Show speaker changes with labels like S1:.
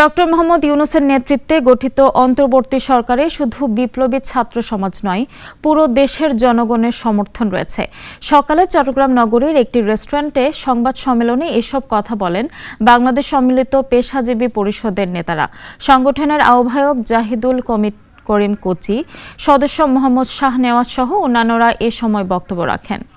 S1: doctor Mohammad ইউনুসের নেতৃত্বে গঠিত অন্তর্বর্তী সরকারে শুধু বিপ্লবী ছাত্র সমাজ নয় পুরো দেশের জনগণের সমর্থন রয়েছে সকালে চট্টগ্রাম নগরীর একটি রেস্টুরেন্টে সংবাদ সম্মেলনে এসব কথা বলেন বাংলাদেশ সম্মিলিত পেশাজীবী পরিষদের নেতারা সংগঠনের আহ্বায়ক জাহিদুল কমিট করিম কোচি সদস্য মোহাম্মদ শাহ নেওয়াজ সহ অন্যান্যরা এ সময় বক্তব্য রাখেন